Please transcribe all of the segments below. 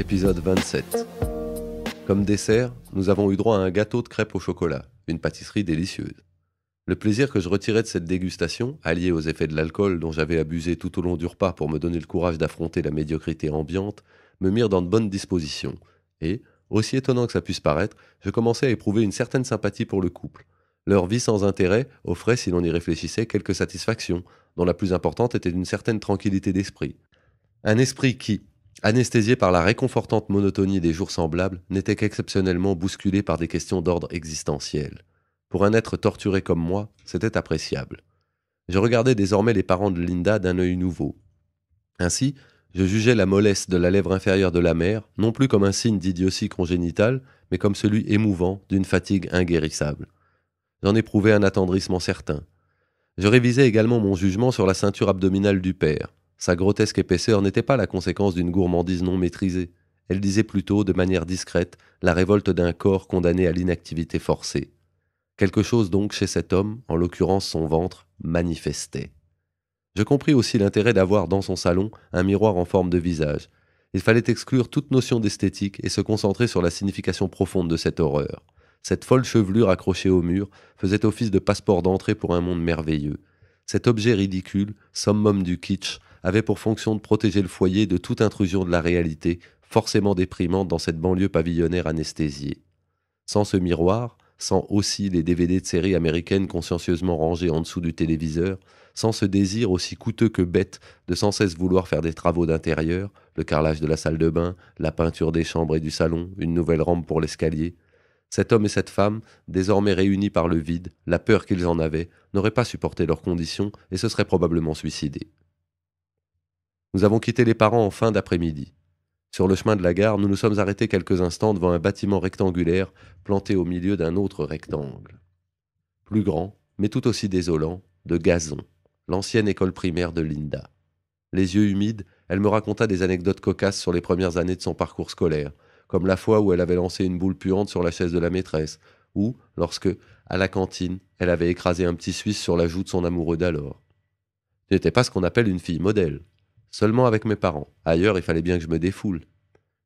épisode 27. Comme dessert, nous avons eu droit à un gâteau de crêpes au chocolat, une pâtisserie délicieuse. Le plaisir que je retirais de cette dégustation, allié aux effets de l'alcool dont j'avais abusé tout au long du repas pour me donner le courage d'affronter la médiocrité ambiante, me mirent dans de bonnes dispositions, et, aussi étonnant que ça puisse paraître, je commençais à éprouver une certaine sympathie pour le couple. Leur vie sans intérêt offrait, si l'on y réfléchissait, quelques satisfactions, dont la plus importante était d'une certaine tranquillité d'esprit. Un esprit qui, anesthésié par la réconfortante monotonie des jours semblables, n'était qu'exceptionnellement bousculé par des questions d'ordre existentiel. Pour un être torturé comme moi, c'était appréciable. Je regardais désormais les parents de Linda d'un œil nouveau. Ainsi, je jugeais la mollesse de la lèvre inférieure de la mère, non plus comme un signe d'idiotie congénitale, mais comme celui émouvant d'une fatigue inguérissable. J'en éprouvais un attendrissement certain. Je révisais également mon jugement sur la ceinture abdominale du père. Sa grotesque épaisseur n'était pas la conséquence d'une gourmandise non maîtrisée. Elle disait plutôt, de manière discrète, la révolte d'un corps condamné à l'inactivité forcée. Quelque chose donc chez cet homme, en l'occurrence son ventre, manifestait. Je compris aussi l'intérêt d'avoir dans son salon un miroir en forme de visage. Il fallait exclure toute notion d'esthétique et se concentrer sur la signification profonde de cette horreur. Cette folle chevelure accrochée au mur faisait office de passeport d'entrée pour un monde merveilleux. Cet objet ridicule, summum du kitsch, avait pour fonction de protéger le foyer de toute intrusion de la réalité, forcément déprimante dans cette banlieue pavillonnaire anesthésiée. Sans ce miroir, sans aussi les DVD de séries américaines consciencieusement rangées en dessous du téléviseur, sans ce désir aussi coûteux que bête de sans cesse vouloir faire des travaux d'intérieur, le carrelage de la salle de bain, la peinture des chambres et du salon, une nouvelle rampe pour l'escalier, cet homme et cette femme, désormais réunis par le vide, la peur qu'ils en avaient, n'auraient pas supporté leurs conditions et se seraient probablement suicidés. Nous avons quitté les parents en fin d'après-midi. Sur le chemin de la gare, nous nous sommes arrêtés quelques instants devant un bâtiment rectangulaire planté au milieu d'un autre rectangle. Plus grand, mais tout aussi désolant, de gazon, l'ancienne école primaire de Linda. Les yeux humides, elle me raconta des anecdotes cocasses sur les premières années de son parcours scolaire, comme la fois où elle avait lancé une boule puante sur la chaise de la maîtresse, ou lorsque, à la cantine, elle avait écrasé un petit Suisse sur la joue de son amoureux d'alors. N'était pas ce qu'on appelle une fille modèle, seulement avec mes parents. Ailleurs, il fallait bien que je me défoule.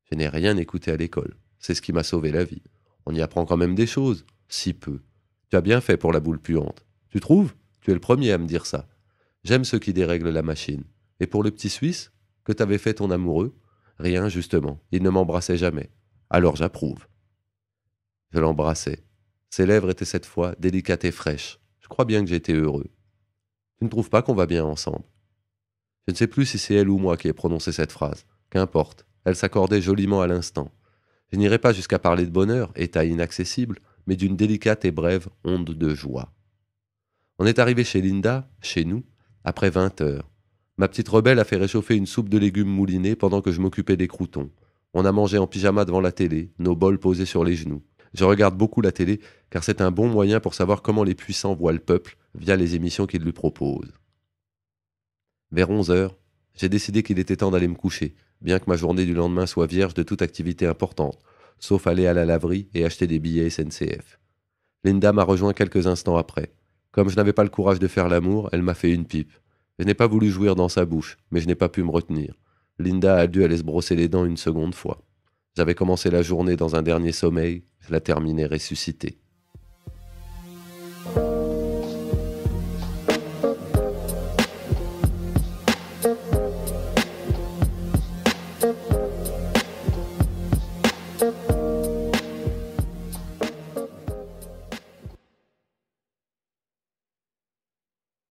Je n'ai rien écouté à l'école. C'est ce qui m'a sauvé la vie. On y apprend quand même des choses. Si peu. Tu as bien fait pour la boule puante. Tu trouves Tu es le premier à me dire ça. J'aime ceux qui dérèglent la machine. Et pour le petit Suisse Que t'avais fait ton amoureux Rien, justement. Il ne m'embrassait jamais. Alors j'approuve. Je l'embrassais. Ses lèvres étaient cette fois délicates et fraîches. Je crois bien que j'étais heureux. Tu ne trouves pas qu'on va bien ensemble je ne sais plus si c'est elle ou moi qui ai prononcé cette phrase. Qu'importe, elle s'accordait joliment à l'instant. Je n'irai pas jusqu'à parler de bonheur, état inaccessible, mais d'une délicate et brève onde de joie. On est arrivé chez Linda, chez nous, après vingt heures. Ma petite rebelle a fait réchauffer une soupe de légumes moulinés pendant que je m'occupais des croutons. On a mangé en pyjama devant la télé, nos bols posés sur les genoux. Je regarde beaucoup la télé, car c'est un bon moyen pour savoir comment les puissants voient le peuple via les émissions qu'ils lui proposent. Vers 11 heures, j'ai décidé qu'il était temps d'aller me coucher, bien que ma journée du lendemain soit vierge de toute activité importante, sauf aller à la laverie et acheter des billets SNCF. Linda m'a rejoint quelques instants après. Comme je n'avais pas le courage de faire l'amour, elle m'a fait une pipe. Je n'ai pas voulu jouir dans sa bouche, mais je n'ai pas pu me retenir. Linda a dû aller se brosser les dents une seconde fois. J'avais commencé la journée dans un dernier sommeil, je la terminais ressuscitée.